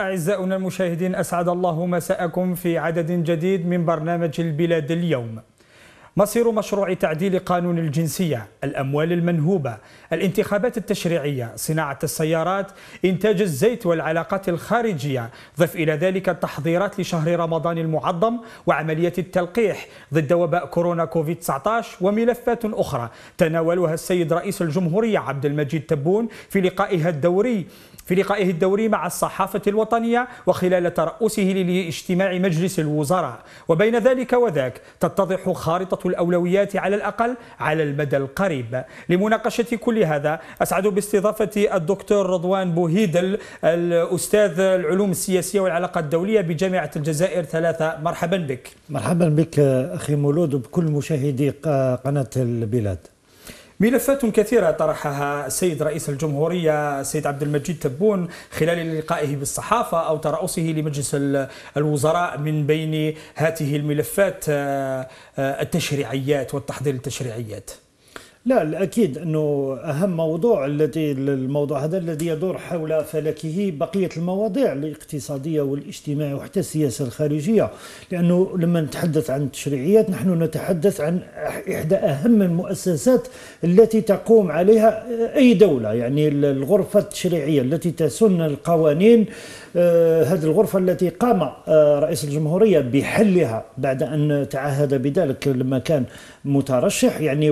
أعزائنا المشاهدين أسعد الله مساءكم في عدد جديد من برنامج البلاد اليوم مصير مشروع تعديل قانون الجنسية الأموال المنهوبة الانتخابات التشريعية صناعة السيارات إنتاج الزيت والعلاقات الخارجية ضف إلى ذلك التحضيرات لشهر رمضان المعظم وعملية التلقيح ضد وباء كورونا كوفيد 19 وملفات أخرى تناولها السيد رئيس الجمهورية عبد المجيد تبون في لقائها الدوري في لقائه الدوري مع الصحافة الوطنية وخلال ترأسه لاجتماع مجلس الوزراء وبين ذلك وذاك تتضح خارطة الأولويات على الأقل على المدى القريب لمناقشة كل هذا أسعد باستضافة الدكتور رضوان بوهيدل الأستاذ العلوم السياسية والعلاقات الدولية بجامعة الجزائر ثلاثة مرحبا بك مرحبا بك أخي مولود وبكل مشاهدي قناة البلاد ملفات كثيرة طرحها السيد رئيس الجمهورية السيد عبد المجيد تبون خلال لقائه بالصحافة أو ترأسه لمجلس الوزراء من بين هذه الملفات آه، آه، التشريعيات والتحضير التشريعيات لا الأكيد أنه أهم موضوع الذي الموضوع هذا الذي يدور حول فلكه بقية المواضيع الاقتصادية والاجتماعية وحتى السياسة الخارجية لأنه لما نتحدث عن التشريعيات نحن نتحدث عن إحدى أهم المؤسسات التي تقوم عليها أي دولة يعني الغرفة التشريعية التي تسن القوانين آه، هذه الغرفة التي قام آه، رئيس الجمهورية بحلها بعد أن تعهد بذلك لما كان مترشح يعني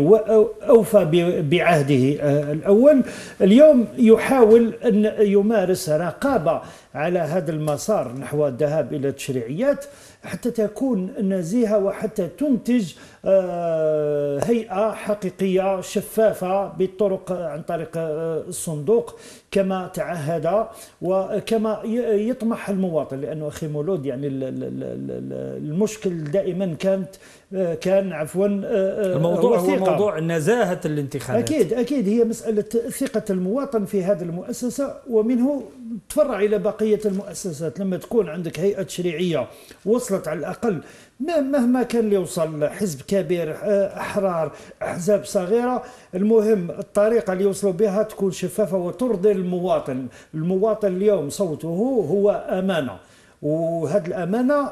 أوفى بعهده آه، الأول اليوم يحاول أن يمارس رقابة على هذا المسار نحو الذهاب الى التشريعيات حتى تكون نزيهه وحتى تنتج آه، هيئه حقيقيه شفافه بالطرق عن طريق آه، الصندوق كما تعهد وكما يطمح المواطن لانه اخي مولود يعني المشكل دائما كانت آه، كان عفوا الموضوع وثيقة. هو موضوع نزاهه الانتخابات اكيد اكيد هي مساله ثقه المواطن في هذه المؤسسه ومنه تفرع إلى بقية المؤسسات لما تكون عندك هيئة تشريعية وصلت على الأقل مهما كان يوصل حزب كبير أحرار أحزاب صغيرة المهم الطريقة اللي يوصلوا بها تكون شفافة وترضي المواطن المواطن اليوم صوته هو أمانة وهذه الأمانة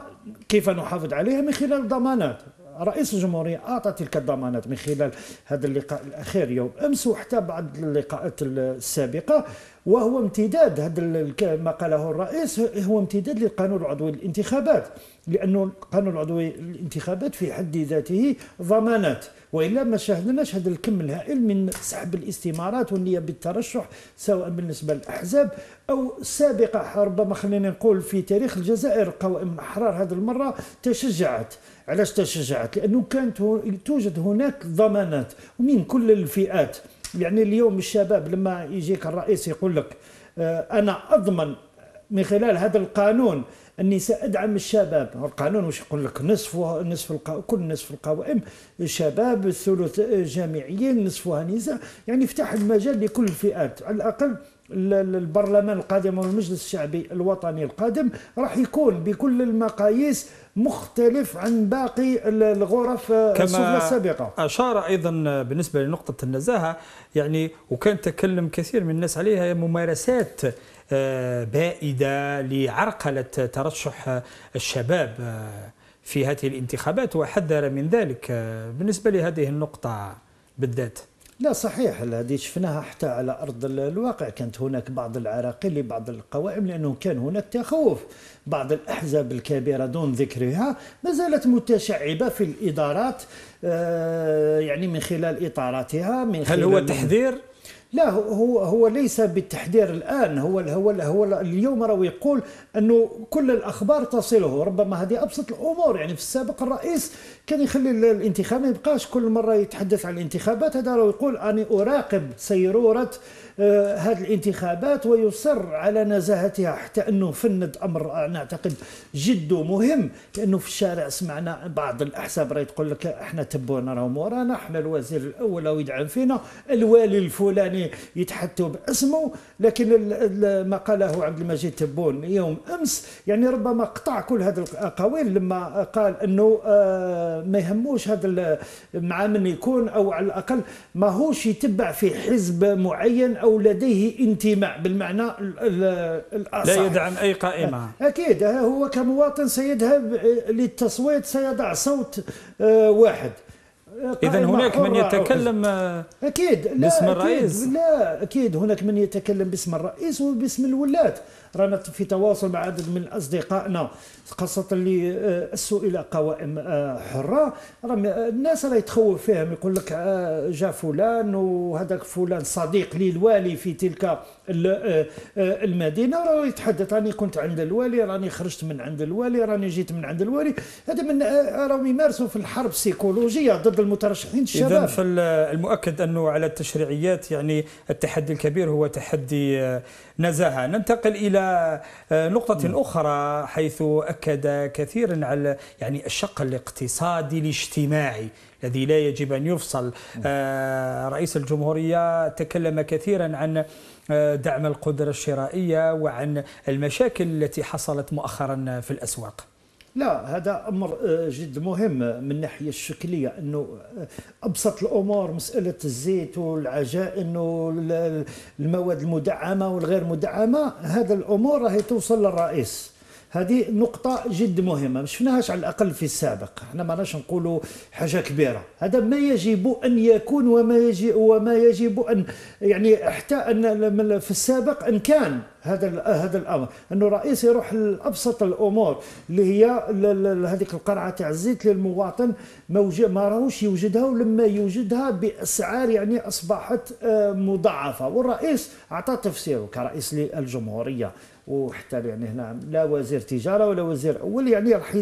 كيف نحافظ عليها من خلال ضمانات رئيس الجمهورية أعطى تلك الضمانات من خلال هذا اللقاء الأخير يوم أمس وحتى بعض اللقاءات السابقة وهو امتداد هذا ما قاله الرئيس هو امتداد للقانون العضوي للانتخابات لأنه القانون العضوي للانتخابات في حد ذاته ضمانات والا ما شاهدناش هذا الكم الهائل من سحب الاستمارات والنيه بالترشح سواء بالنسبه للاحزاب او سابقه ربما خلينا نقول في تاريخ الجزائر قوائم الاحرار هذه المره تشجعت علاش تشجعت لانه كانت توجد هناك ضمانات من كل الفئات يعني اليوم الشباب لما يجيك الرئيس يقول لك آه، انا اضمن من خلال هذا القانون اني سادعم الشباب القانون واش يقول لك نصف نصف كل نصف القوائم شباب الثلث جامعيين نصفها نساء يعني فتح المجال لكل الفئات على الاقل البرلمان القادم والمجلس الشعبي الوطني القادم راح يكون بكل المقاييس مختلف عن باقي الغرف السفلى السابقة أشار أيضا بالنسبة لنقطة النزاهة يعني وكان تكلم كثير من الناس عليها ممارسات آه، بائدة لعرقلة ترشح الشباب آه، في هذه الانتخابات وحذر من ذلك آه، بالنسبة لهذه النقطة بالذات لا صحيح هذه شفناها حتى على ارض الواقع كانت هناك بعض العراقيل لبعض القوائم لانه كان هناك تخوف بعض الاحزاب الكبيره دون ذكرها ما زالت متشعبه في الادارات آه، يعني من خلال اطاراتها من خلال هل هو تحذير لا هو هو ليس بالتحذير الان هو هو هو اليوم راهو يقول انه كل الاخبار تصله ربما هذه ابسط الامور يعني في السابق الرئيس كان يخلي الانتخاب ما يبقاش كل مره يتحدث عن الانتخابات هذا راهو يقول اني اراقب سيروره آه، هذه الانتخابات ويصر على نزاهتها حتى انه فند امر نعتقد جد مهم لانه في الشارع سمعنا بعض الاحساب راه تقول لك احنا تبونا راهم ورانا احنا الوزير الاول راهو يدعم فينا الوالي الفلاني يعني يتحدثوا باسمه لكن ما قاله عبد المجيد تبون يوم امس يعني ربما قطع كل هذه الاقاويل لما قال انه آه، ما يهموش هذا مع من يكون او على الاقل ماهوش يتبع في حزب معين او لديه انتماء بالمعنى الاصح لا يدعم اي قائمه اكيد هو كمواطن سيذهب للتصويت سيضع صوت آه، واحد اذا هناك من يتكلم اكيد باسم الرئيس أكيد لا اكيد هناك من يتكلم باسم الرئيس وباسم الولاة رانا في تواصل مع عدد من اصدقائنا خاصه اللي اسوا آه، الى قوائم آه، حره آه، الناس راه يتخوف فيهم يقول لك جا فلان وهذاك فلان صديق للوالي في تلك المدينه راه يتحدث راني كنت عند الوالي راني خرجت من عند الوالي راني جيت من عند الوالي هذا من راهم يمارسوا في الحرب السيكولوجيه ضد المترشحين الشباب اذا فالمؤكد انه على التشريعيات يعني التحدي الكبير هو تحدي نزاهة ننتقل إلى آه، نقطة أخرى حيث أكد كثيرا على يعني الشق الاقتصادي الاجتماعي الذي لا يجب أن يفصل آه، رئيس الجمهورية تكلم كثيرا عن آه، دعم القدرة الشرائية وعن المشاكل التي حصلت مؤخرا في الأسواق لا هذا امر آه، جد مهم آه، من الناحيه الشكليه انه آه، ابسط الامور مساله الزيت والعجائن والمواد المدعمه والغير مدعمه هذا الامور راهي توصل للرئيس هذه نقطة جد مهمة ما شفناهاش على الأقل في السابق احنا ما ناش نقولوا حاجة كبيرة هذا ما يجب أن يكون وما يجب, وما يجب أن يعني حتى أن في السابق أن كان هذا هذا الامر انه الرئيس يروح لابسط الامور اللي هي هذيك القرعه تاع الزيت للمواطن ما راهوش يوجدها ولما يوجدها باسعار يعني اصبحت آه، مضاعفه والرئيس اعطى تفسيره كرئيس للجمهوريه وحتى يعني هنا لا وزير تجاره ولا وزير اول يعني راح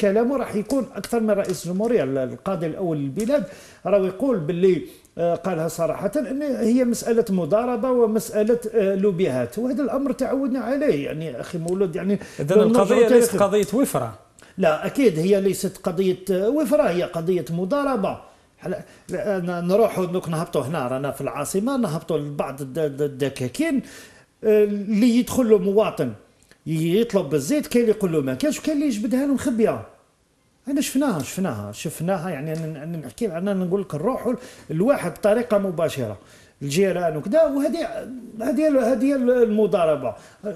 كلامه راح يكون اكثر من رئيس الجمهوريه يعني القاضي الاول للبلاد راه يقول باللي آه، قالها صراحة أن هي مسألة مضاربة ومسألة آه، لوبيهات وهذا الأمر تعودنا عليه يعني أخي مولود يعني إذا القضية ليست قضية وفرة لا أكيد هي ليست قضية آه، وفرة هي قضية مضاربة نروحوا نهبطوا هنا رانا في العاصمة نهبطوا لبعض الدكاكين اللي يدخل له مواطن يطلب بالزيت كاين اللي يقول له ما كانش وكاين اللي يجبدها له مخبيه انا شفناها شفناها شفناها يعني انا نحكي انا نقول لك نروحوا الواحد بطريقه مباشره الجيران وكذا وهذه هذه هذه المضاربه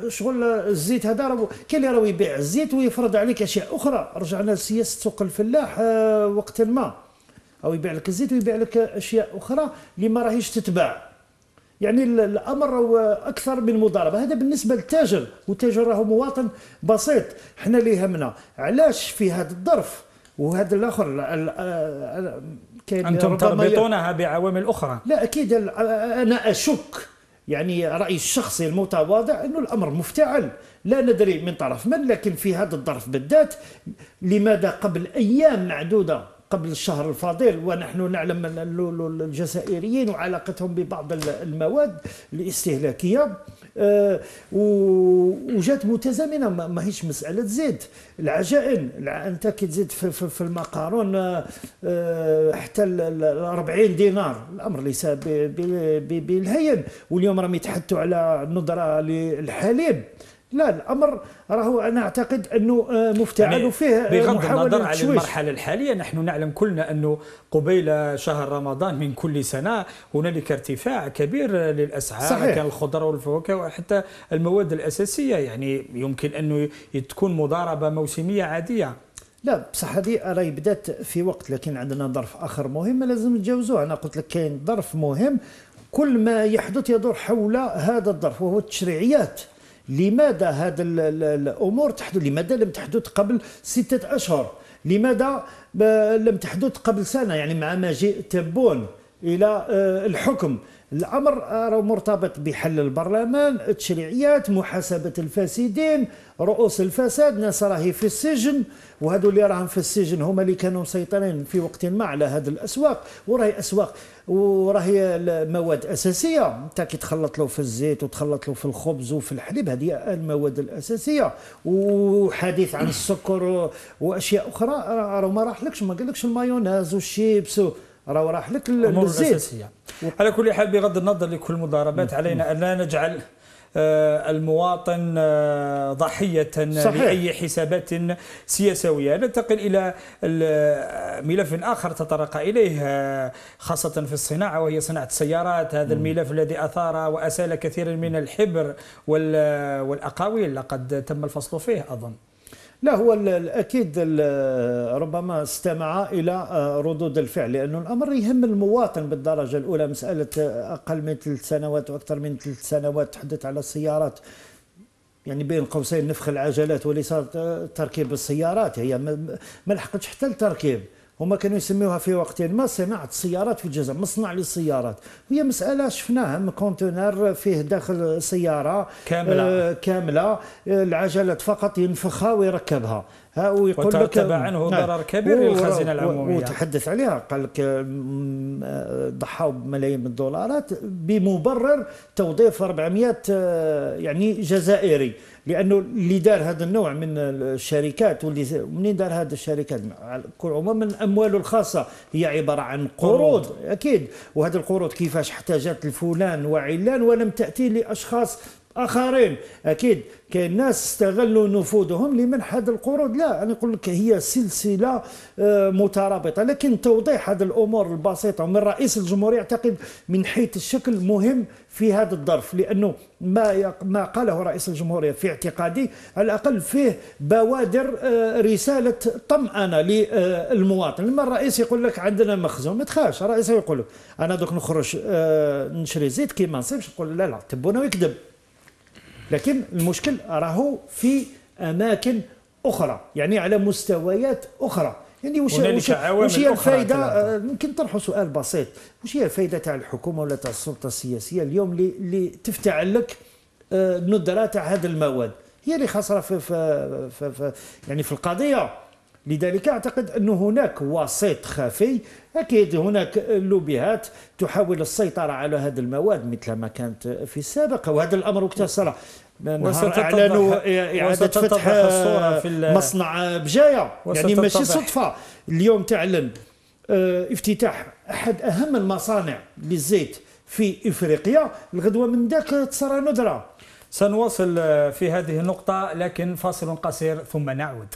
شغل الزيت هذا راه كاين اللي راه يبيع الزيت ويفرض عليك اشياء اخرى رجعنا لسياسه سوق الفلاح آه، وقت ما او يبيع لك الزيت ويبيع لك اشياء اخرى اللي ما راهيش تتباع يعني الامر اكثر من مضاربه هذا بالنسبه للتاجر والتاجر راهو مواطن بسيط حنا اللي يهمنا علاش في هذا الظرف وهذا الاخر كاين انتم تربطونها بعوامل اخرى لا اكيد انا اشك يعني رايي الشخصي المتواضع انه الامر مفتعل لا ندري من طرف من لكن في هذا الظرف بالذات لماذا قبل ايام معدوده قبل الشهر الفضيل ونحن نعلم الجزائريين وعلاقتهم ببعض المواد الاستهلاكيه آه، وجات متزامنه ماهيش مساله زيت العجائن انت كي تزيد في, المقارون آه، آه، حتى 40 دينار الامر ليس بالهين واليوم راهم يتحدثوا على نظره للحليب لا الامر راهو انا اعتقد انه آه، مفتعل يعني وفيه آه، بغض النظر عن المرحله الحاليه نحن نعلم كلنا انه قبيل شهر رمضان من كل سنه هنالك ارتفاع كبير آه، للاسعار صحيح. كان الخضره والفواكه وحتى المواد الاساسيه يعني يمكن انه تكون مضاربه موسميه عاديه لا بصح هذه راهي بدات في وقت لكن عندنا ظرف اخر مهم لازم نتجاوزوه انا قلت لك كاين ظرف مهم كل ما يحدث يدور حول هذا الظرف وهو التشريعيات لماذا هذا الامور تحدث لماذا لم تحدث قبل سته اشهر لماذا لم تحدث قبل سنه يعني مع مجيء تبون الى آه، الحكم الامر آه، مرتبط بحل البرلمان التشريعيات محاسبه الفاسدين رؤوس الفساد ناس راهي في السجن وهذو اللي راهم في السجن هما اللي كانوا مسيطرين في وقت ما على هذه الاسواق وراهي اسواق وراهي المواد اساسيه انت كي تخلط له في الزيت وتخلط له في الخبز وفي الحليب هذه المواد الاساسيه وحديث عن السكر واشياء اخرى راه ما راحلكش ما قالكش المايونيز والشيبس راه راح لك للزيت على كل حال بغض النظر لكل المضاربات علينا ان لا نجعل آه، المواطن آه، ضحية صحيح. لأي حسابات سياسوية ننتقل إلى آه، ملف آخر تطرق إليه خاصة في الصناعة وهي صناعة السيارات هذا الملف الذي أثار وأسال كثيرا من الحبر والأقاويل لقد تم الفصل فيه أظن لا هو الاكيد ربما استمع الى آه، ردود الفعل لانه الامر يهم المواطن بالدرجه الاولى مساله آه، اقل من ثلاث سنوات واكثر من ثلاث سنوات تحدث على السيارات يعني بين قوسين نفخ العجلات وليس آه، تركيب السيارات هي ما لحقتش حتى التركيب هما كانوا يسميوها في وقت ما صناعه سيارات في الجزائر مصنع للسيارات هي مساله شفناها من كونتينر فيه داخل سياره كامله آه كامله آه، العجلات فقط ينفخها ويركبها ويقول لك عنه نعم. ضرر كبير للخزينه العموميه وتحدث عليها قال لك آه، ضحاوا بملايين من الدولارات بمبرر توظيف 400 آه، يعني جزائري لانه اللي دار هذا النوع من الشركات واللي منين دار هذه الشركات كل عموما من امواله الخاصه هي عباره عن قروض اكيد وهذه القروض كيفاش احتاجت لفلان وعلان ولم تاتي لاشخاص اخرين اكيد كاين ناس استغلوا نفوذهم لمنح هذه القروض لا انا نقول لك هي سلسله آه، مترابطه لكن توضيح هذه الامور البسيطه من رئيس الجمهوريه اعتقد من حيث الشكل مهم في هذا الظرف لانه ما ما قاله رئيس الجمهوريه في اعتقادي على الاقل فيه بوادر آه، رساله طمانه للمواطن لما الرئيس يقول لك عندنا مخزون ما تخافش الرئيس يقول لك انا دوك نخرج آه، نشري زيت كي ما نصيبش نقول لا لا تبونا ويكذب لكن المشكل راهو في أماكن أخرى يعني على مستويات أخرى يعني واش واش واش هي الفائده آه، ممكن طرحوا سؤال بسيط واش هي الفائده تاع الحكومه ولا تاع السلطه السياسيه اليوم اللي اللي تفتح لك الندره تاع هذه المواد هي اللي خاسره في, في, في, في يعني في القضيه لذلك اعتقد انه هناك وسيط خفي أكيد هناك لوبيات تحاول السيطرة على هذه المواد مثل ما كانت في السابق وهذا الأمر اكتسر اعلنوا اعاده فتح الصورة في مصنع بجايه يعني ماشي صدفه اليوم تعلن آه، افتتاح احد اهم المصانع للزيت في افريقيا الغدوه من ذاك تصرى ندره سنواصل في هذه النقطه لكن فاصل قصير ثم نعود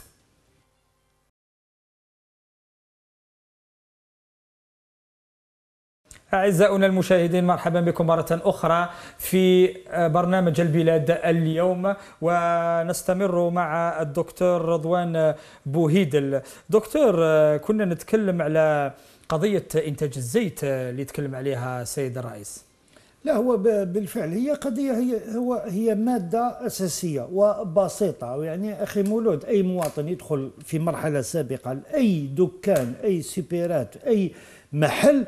أعزائنا المشاهدين مرحبا بكم مرة أخرى في آه، برنامج البلاد اليوم ونستمر مع الدكتور رضوان بوهيدل دكتور آه، كنا نتكلم على قضية إنتاج الزيت آه، اللي يتكلم عليها السيد الرئيس لا هو بالفعل هي قضية هي هو هي مادة أساسية وبسيطة يعني أخي مولود أي مواطن يدخل في مرحلة سابقة أي دكان أي سيبيرات أي محل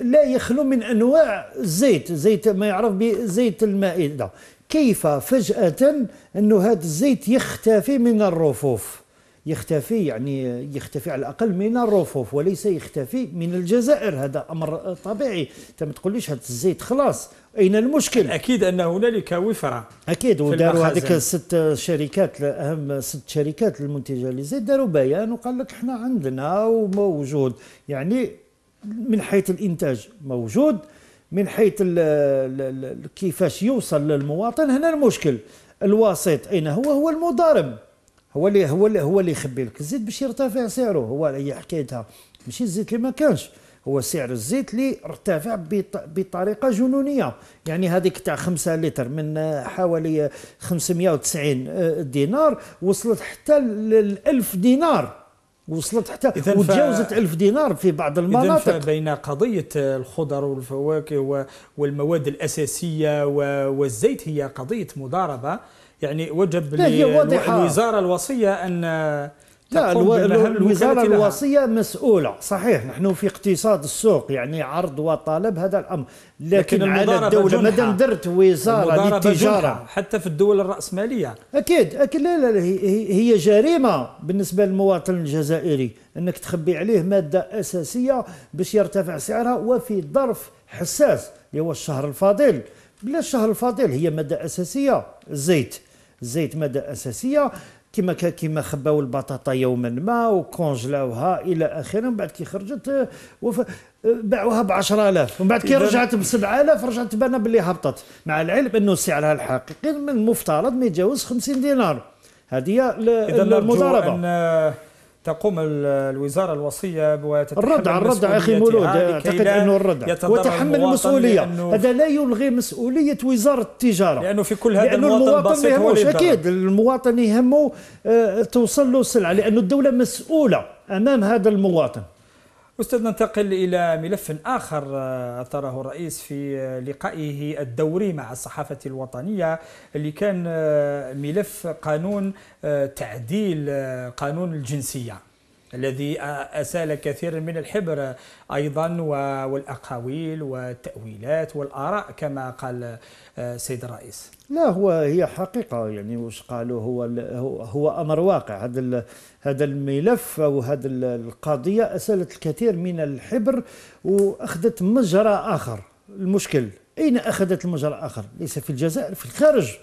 لا يخلو من انواع الزيت زيت ما يعرف بزيت المائده كيف فجاه انه هذا الزيت يختفي من الرفوف يختفي يعني يختفي على الاقل من الرفوف وليس يختفي من الجزائر هذا امر طبيعي انت ما تقوليش هذا الزيت خلاص اين المشكل اكيد ان هنالك وفره اكيد وداروا هذيك الست شركات اهم ست شركات المنتجه للزيت داروا بيان وقال لك احنا عندنا وموجود يعني من حيث الانتاج موجود من حيث كيفاش يوصل للمواطن هنا المشكل الوسيط اين هو هو المضارب هو اللي هو اللي هو اللي يخبي لك الزيت باش يرتفع سعره هو هي حكايتها ماشي الزيت اللي ما كانش هو سعر الزيت اللي ارتفع بطريقه جنونيه يعني هذيك تاع 5 لتر من حوالي 590 دينار وصلت حتى ل 1000 دينار وصلت حتى وتجاوزت 1000 دينار في بعض المناطق بين قضيه الخضر والفواكه والمواد الاساسيه والزيت هي قضيه مضاربه يعني وجب للوزاره الوصيه ان لا الو... الوزاره الوصيه مسؤوله صحيح نحن في اقتصاد السوق يعني عرض وطلب هذا الامر لكن, لكن على الدوله ما درت وزاره للتجاره حتى في الدول الراسماليه اكيد اكيد لا لا هي جريمه بالنسبه للمواطن الجزائري انك تخبي عليه ماده اساسيه باش يرتفع سعرها وفي ظرف حساس اللي هو الشهر الفاضل بلا الشهر الفاضل هي ماده اساسيه الزيت الزيت ماده اساسيه كما كما خباو البطاطا يوما ما وكونجلاوها الى اخره من بعد كي خرجت آه، وف... آه، باعوها ب 10000 ومن بعد كي رجعت ب 7000 رجعت بانا باللي هبطت مع العلم انه سعرها الحقيقي من المفترض ما يتجاوز 50 دينار هذه هي المضاربه تقوم الوزاره الوصيه الردع الردع اخي مولود اعتقد انه الردع وتحمل المسؤوليه هذا لا يلغي مسؤوليه وزاره التجاره لانه في كل هذا لانه المواطن المواطن يهموش اكيد المواطن يهمه آه، توصل له السلعه لانه الدوله مسؤوله امام هذا المواطن أستاذ ننتقل إلى ملف آخر آه، أثره الرئيس في آه، لقائه الدوري مع الصحافة الوطنية اللي كان آه، ملف قانون تعديل قانون الجنسية الذي أسال كثيرا من الحبر أيضا والأقاويل والتأويلات والآراء كما قال السيد الرئيس لا هو هي حقيقة يعني واش قالوا هو هو أمر واقع هذا هذا الملف أو هذا القضية أسالت الكثير من الحبر وأخذت مجرى آخر المشكل أين أخذت المجرى آخر ليس في الجزائر في الخارج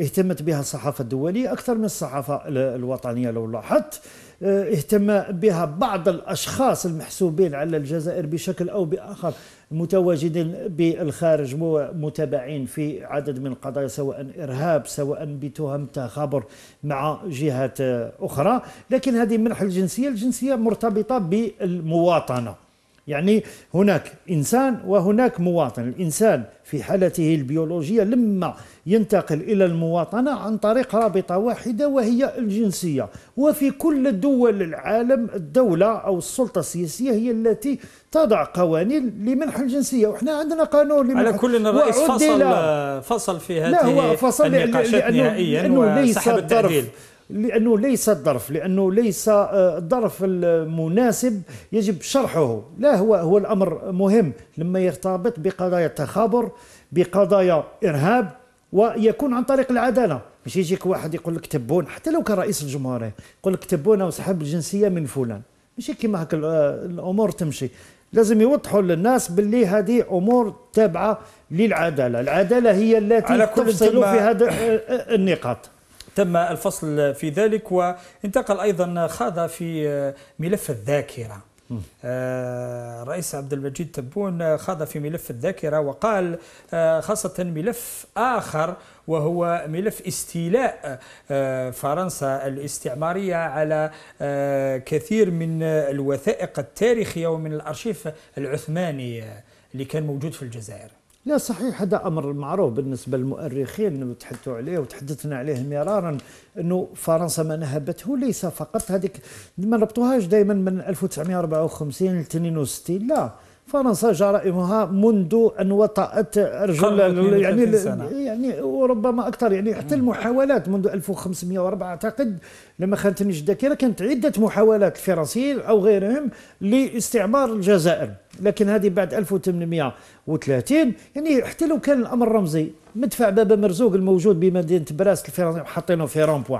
اهتمت بها الصحافة الدولية أكثر من الصحافة الوطنية لو لاحظت آه، اهتم بها بعض الأشخاص المحسوبين على الجزائر بشكل أو بآخر متواجدين بالخارج متابعين في عدد من القضايا سواء إرهاب سواء بتهم تخابر مع جهات آه، أخرى لكن هذه منح الجنسية الجنسية مرتبطة بالمواطنة يعني هناك إنسان وهناك مواطن الإنسان في حالته البيولوجية لما ينتقل إلى المواطنة عن طريق رابطة واحدة وهي الجنسية وفي كل دول العالم الدولة أو السلطة السياسية هي التي تضع قوانين لمنح الجنسية وإحنا عندنا قانون لمنح على كل الرئيس فصل, فصل في هذه لا هو فصل النقاشات نهائيا وسحب ليس لانه ليس الظرف لانه ليس آه، الظرف المناسب يجب شرحه لا هو هو الامر مهم لما يرتبط بقضايا تخابر بقضايا ارهاب ويكون عن طريق العداله مش يجيك واحد يقول لك تبون حتى لو كان رئيس الجمهوريه يقول لك تبون وسحب الجنسيه من فلان ماشي كيما هكا آه، الامور تمشي لازم يوضحوا للناس باللي هذه امور تابعه للعداله العداله هي التي تفصل في هذا آه، النقاط تم الفصل في ذلك وانتقل أيضا خاض في ملف الذاكرة الرئيس آه، عبد المجيد تبون خاض في ملف الذاكرة وقال آه، خاصة ملف آخر وهو ملف استيلاء آه، فرنسا الاستعمارية على كثير من الوثائق التاريخية ومن الأرشيف العثماني اللي كان موجود في الجزائر لا صحيح هذا امر معروف بالنسبه للمؤرخين وتحدثوا عليه وتحدثنا عليه مرارا انه فرنسا ما نهبته ليس فقط هذيك ما ربطوهاش دائما من 1954 ل 62 لا فرنسا جرائمها منذ ان وطأت رجل يعني يعني وربما اكثر يعني حتى المحاولات منذ 1504 اعتقد لما خانتنيش الذاكره كانت عده محاولات الفرنسيين او غيرهم لاستعمار الجزائر لكن هذه بعد 1830 يعني حتى لو كان الامر رمزي مدفع بابا مرزوق الموجود بمدينه براس الفرنسية حاطينه في رامبوا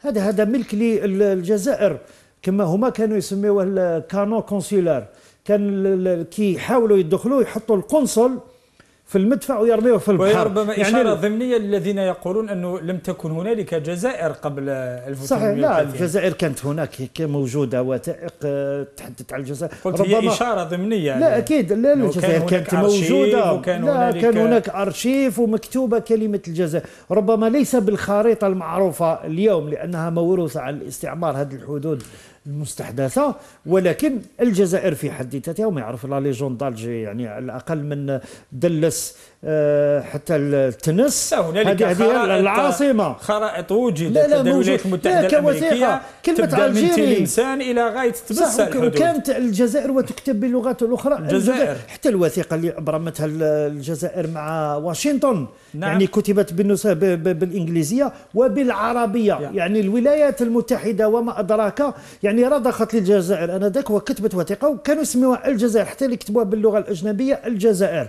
هذا هذا ملك للجزائر كما هما كانوا يسميوه الكانو كونسيلار كان كي يحاولوا يدخلوا يحطوا القنصل في المدفع ويرميه في البحر وربما يعني إشارة ضمنية للذين يقولون أنه لم تكن هنالك جزائر قبل 1930 صحيح لا الجزائر كانت هناك موجودة وثائق آه، تحدثت عن الجزائر قلت ربما هي إشارة ضمنية لا أكيد لا الجزائر كانت موجودة وكان لا هناك كان هناك أرشيف ومكتوبة كلمة الجزائر ربما ليس بالخريطة المعروفة اليوم لأنها موروثة عن الاستعمار هذه الحدود المستحدثة ولكن الجزائر في حد ذاتها وما يعرف لا ليجون دالجي يعني على الأقل من دلس آه، حتى التنس هنالك خرائط العاصمة خرائط وجدت لا لا الولايات المتحدة الأمريكية كلمة الجيري الإنسان الى غايه تبسل وكانت الجزائر وتكتب باللغات الاخرى الجزائر حتى الوثيقه اللي ابرمتها الجزائر مع واشنطن نعم. يعني كتبت بالإنجليزية وبالعربية يعني, يعني الولايات المتحدة وما أدراك يعني رضخت للجزائر أنذاك وكتبت وثيقة وكانوا يسميوها الجزائر حتى اللي كتبوها باللغة الأجنبية الجزائر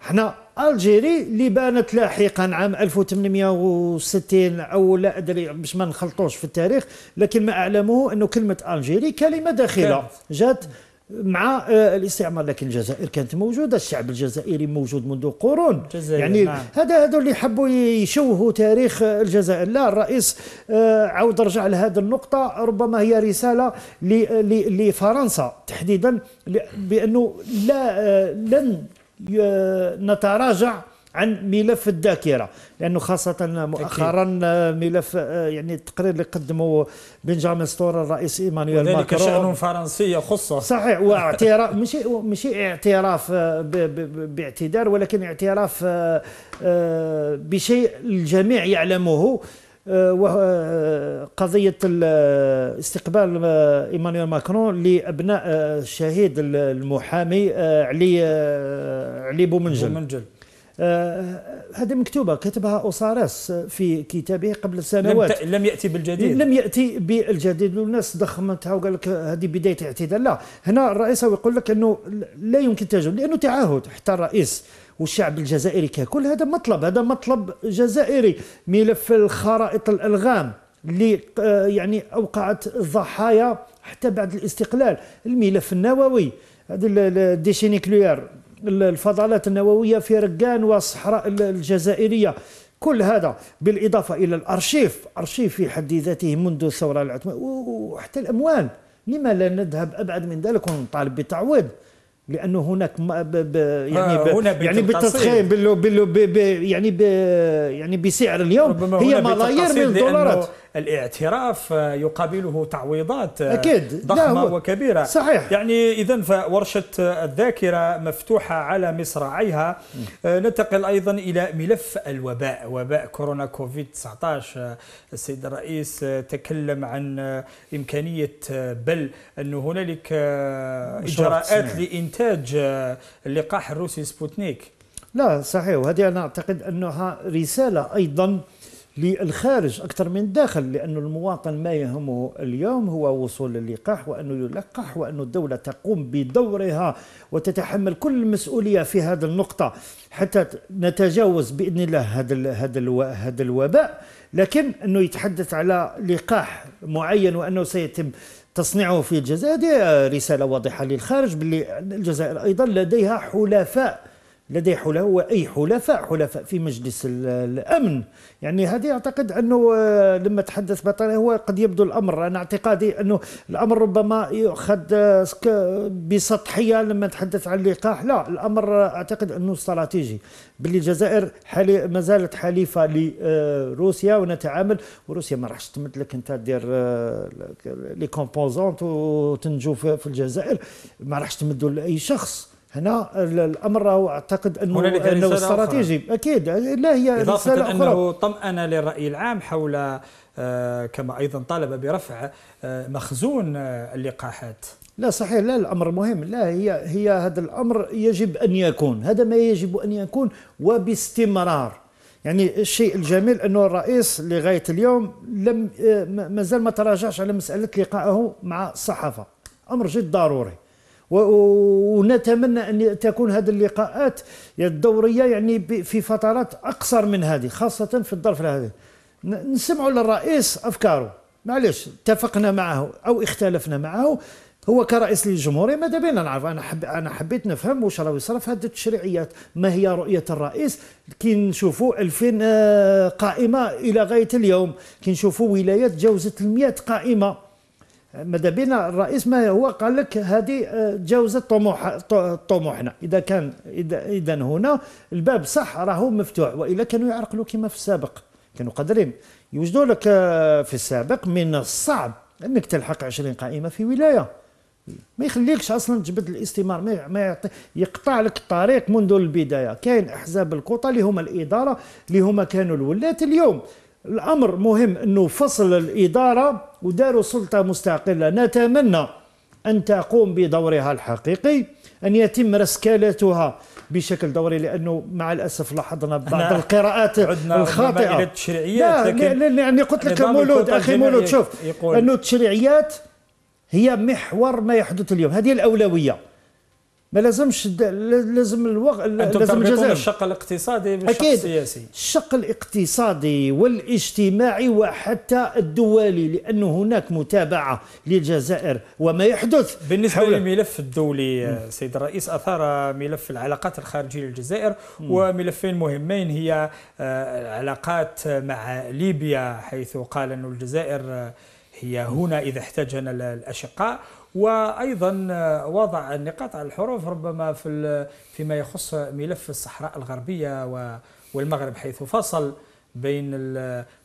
حنا الجيري اللي بانت لاحقا عام 1860 او لا ادري باش ما نخلطوش في التاريخ لكن ما اعلمه انه كلمه الجيري كلمه داخله جات مع آه، الاستعمار لكن الجزائر كانت موجوده الشعب الجزائري موجود منذ قرون يعني نعم. هذا هذو اللي حبوا يشوهوا تاريخ الجزائر لا الرئيس آه، عاود رجع لهذه النقطه ربما هي رساله لفرنسا تحديدا بانه لا آه، لن نتراجع عن ملف الذاكره لانه خاصه مؤخرا ملف آه، يعني التقرير اللي قدمه بنجامين ستور الرئيس ايمانويل ماكرون وذلك شان فرنسي يخصه صحيح واعتراف مش ماشي اعتراف آه، باعتذار ولكن اعتراف آه، بشيء الجميع يعلمه قضية استقبال إيمانويل ماكرون لأبناء الشهيد المحامي علي علي بومنجل, بومنجل آه، هذه مكتوبة كتبها أوسارس آه، في كتابه قبل سنوات لم, لم يأتي بالجديد لم يأتي بالجديد والناس ضخمتها وقال لك هذه بداية اعتدال لا هنا الرئيس يقول لك أنه لا يمكن تجاوز لأنه تعاهد حتى الرئيس والشعب الجزائري ككل هذا مطلب هذا مطلب جزائري ملف الخرائط الألغام اللي آه، يعني أوقعت الضحايا حتى بعد الاستقلال الملف النووي هذا الديشي الفضلات النووية في رقان والصحراء الجزائرية كل هذا بالإضافة إلى الأرشيف أرشيف في حد ذاته منذ الثورة العثمانية وحتى الأموال لما لا نذهب أبعد من ذلك ونطالب بتعويض لانه هناك ب يعني آه، ب هنا يعني بالتضخيم يعني ب يعني بسعر اليوم هي ملايير من الدولارات الاعتراف آه، يقابله تعويضات آه، أكيد. ضخمة وكبيرة صحيح يعني إذا فورشة الذاكرة مفتوحة على مصراعيها آه، ننتقل أيضا إلى ملف الوباء وباء كورونا كوفيد 19 السيد الرئيس تكلم عن إمكانية بل أن هنالك إجراءات لإنتاج اللقاح الروسي سبوتنيك لا صحيح وهذه أنا أعتقد أنها رسالة أيضا للخارج أكثر من الداخل لأن المواطن ما يهمه اليوم هو وصول اللقاح وأنه يلقح وأن الدولة تقوم بدورها وتتحمل كل المسؤولية في هذه النقطة حتى نتجاوز بإذن الله هذا هذا الوباء لكن أنه يتحدث على لقاح معين وأنه سيتم تصنيعه في الجزائر رسالة واضحة للخارج باللي الجزائر أيضا لديها حلفاء لدي حلفاء واي حلفاء حلفاء في مجلس الامن يعني هذه اعتقد انه آه، لما تحدث بطل هو قد يبدو الامر انا اعتقادي انه الامر ربما يؤخذ آه، بسطحيه لما تحدث عن اللقاح لا الامر اعتقد انه استراتيجي باللي الجزائر حالي ما زالت حليفه لروسيا آه، ونتعامل وروسيا ما راحش تمدلك انت دير لي كومبوزونت وتنجو في الجزائر ما راحش تمدوا لاي شخص هنا الامر اعتقد انه انه استراتيجي أخرى. اكيد لا هي إضافة رساله اخرى انه طمأن للراي العام حول آه، كما ايضا طالب برفع آه، مخزون آه، اللقاحات لا صحيح لا الامر مهم لا هي هي هذا الامر يجب ان يكون هذا ما يجب ان يكون وباستمرار يعني الشيء الجميل انه الرئيس لغايه اليوم لم مازال ما تراجعش على مساله لقائه مع الصحافه امر جد ضروري ونتمنى أن تكون هذه اللقاءات الدورية يعني في فترات أقصر من هذه خاصة في الظرف هذا نسمعوا للرئيس أفكاره معلش اتفقنا معه أو اختلفنا معه هو كرئيس للجمهوريه ماذا بينا نعرف انا حبي انا حبيت نفهم واش راه يصرف هذه التشريعيات ما هي رؤيه الرئيس كي نشوفوا 2000 آه، قائمه الى غايه اليوم كي نشوفوا ولايات تجاوزت ال 100 قائمه ماذا بينا الرئيس ما هو قال لك هذه تجاوزت آه، طموح طموحنا اذا كان اذا اذا هنا الباب صح راهو مفتوح والا كانوا يعرقلوا كما في السابق كانوا قادرين يوجدوا لك آه، في السابق من الصعب انك تلحق 20 قائمه في ولايه ما يخليكش اصلا تجبد الاستمار ما يعطي يقطع لك الطريق منذ البدايه كاين احزاب الكوطه اللي هما الاداره اللي هما كانوا الولاه اليوم الامر مهم انه فصل الاداره وداروا سلطه مستقله نتمنى ان تقوم بدورها الحقيقي ان يتم رسكالتها بشكل دوري لانه مع الاسف لاحظنا بعض القراءات الخاطئه التشريعيات لكن لا يعني قلت لك مولود اخي مولود شوف انه التشريعيات هي محور ما يحدث اليوم هذه الاولويه ما لازمش لازم الوقت لازم الجزائر الشق الاقتصادي بالشق أكيد السياسي الشق الاقتصادي والاجتماعي وحتى الدولي لانه هناك متابعه للجزائر وما يحدث بالنسبه حول... للملف الدولي سيد الرئيس اثار ملف العلاقات الخارجيه للجزائر وملفين مهمين هي آه، العلاقات مع ليبيا حيث قال ان الجزائر آه، هي هنا اذا احتاجنا الاشقاء وايضا آه، وضع النقاط على الحروف ربما في فيما يخص ملف الصحراء الغربيه والمغرب حيث فصل بين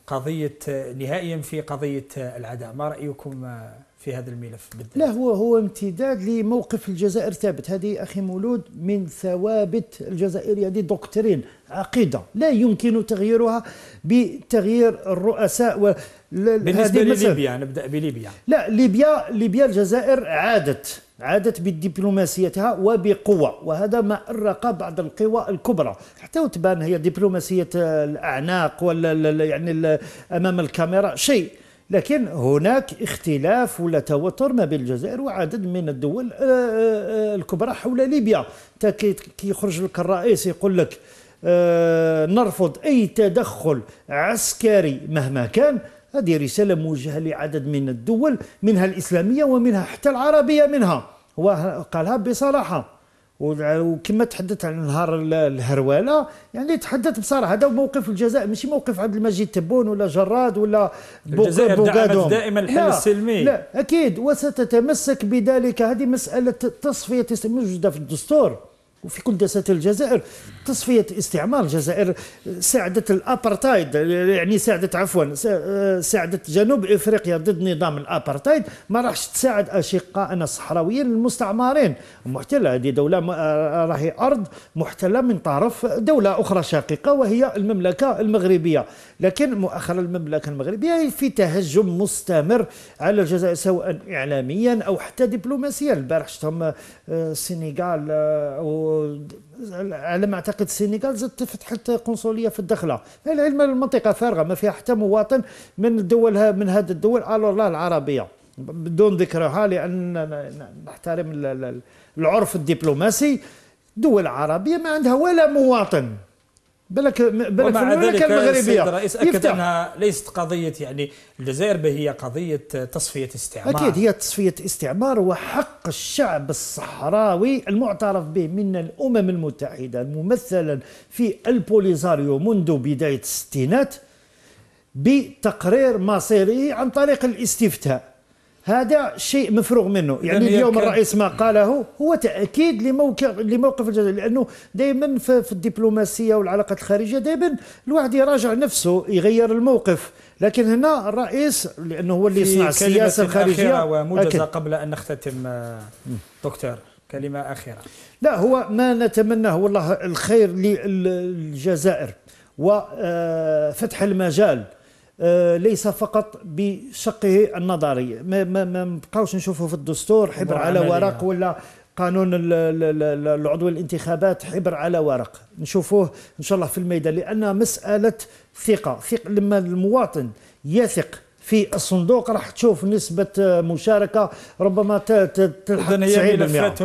قضيه آه، نهائيا في قضيه آه، العداء، ما رايكم في هذا الملف بالذات؟ لا هو هو امتداد لموقف الجزائر ثابت، هذه اخي مولود من ثوابت الجزائريه يعني هذه دوكترين عقيده لا يمكن تغييرها بتغيير الرؤساء و بالنسبه لليبيا نبدا بليبيا لا ليبيا ليبيا الجزائر عادت عادت بدبلوماسيتها وبقوة وهذا ما أرق بعض القوى الكبرى حتى وتبان هي دبلوماسية الأعناق ولا يعني أمام الكاميرا شيء لكن هناك اختلاف ولا توتر ما بين الجزائر وعدد من الدول آه، آه، آه، الكبرى حول ليبيا كيخرج لك الرئيس يقول لك نرفض أي تدخل عسكري مهما كان هذه رسالة موجهة لعدد من الدول منها الإسلامية ومنها حتى العربية منها هو قالها بصراحة وكما تحدث عن نهار الهروله يعني تحدث بصراحه هذا موقف الجزائر ماشي موقف عبد المجيد تبون ولا جراد ولا الجزائر دعمت دائما الحل لا السلمي لا اكيد وستتمسك بذلك هذه مساله تصفيه موجوده في الدستور وفي كل دساتير الجزائر تصفية استعمار الجزائر ساعدت الأبرتايد يعني ساعدت عفوا ساعدت جنوب إفريقيا ضد نظام الأبرتايد ما راحش تساعد أشقائنا الصحراويين المستعمرين محتلة هذه دولة راهي أرض محتلة من طرف دولة أخرى شقيقة وهي المملكة المغربية لكن مؤخرا المملكة المغربية في تهجم مستمر على الجزائر سواء إعلاميا أو حتى دبلوماسيا البارح شفتهم آه، السنغال آه، على ما اعتقد السنغال زادت فتحت قنصليه في الدخله العلم المنطقه فارغه ما فيها حتى مواطن من دولها من هذه الدول الو الله العربيه بدون ذكرها لان نحترم العرف الدبلوماسي دول عربيه ما عندها ولا مواطن بالك بالك في المملكه المغربيه الرئيس اكد يفتح. انها ليست قضيه يعني الجزائر به هي قضيه تصفيه استعمار اكيد هي تصفيه استعمار وحق الشعب الصحراوي المعترف به من الامم المتحده ممثلا في البوليزاريو منذ بدايه الستينات بتقرير مصيره عن طريق الاستفتاء هذا شيء مفروغ منه يعني اليوم الرئيس ما قاله هو تاكيد لموقف لموقف الجزائر لانه دائما في الدبلوماسيه والعلاقات الخارجيه دائما الواحد يراجع نفسه يغير الموقف لكن هنا الرئيس لانه هو اللي يصنع السياسه الخارجيه وموجزه قبل ان نختتم آه، دكتور كلمه اخيره لا هو ما نتمناه والله الخير للجزائر وفتح آه، المجال آه، ليس فقط بشقه النظري ما ما ما نبقاوش نشوفه في الدستور حبر على ورق ولا قانون العضو الانتخابات حبر على ورق نشوفوه ان شاء الله في الميدان لان مساله ثقه ثق لما المواطن يثق في الصندوق راح تشوف نسبة مشاركة ربما تلحق 90% هي ملفات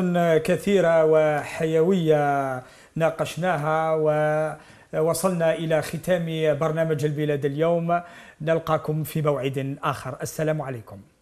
كثيرة وحيوية ناقشناها و وصلنا إلى ختام برنامج البلاد اليوم نلقاكم في موعد آخر السلام عليكم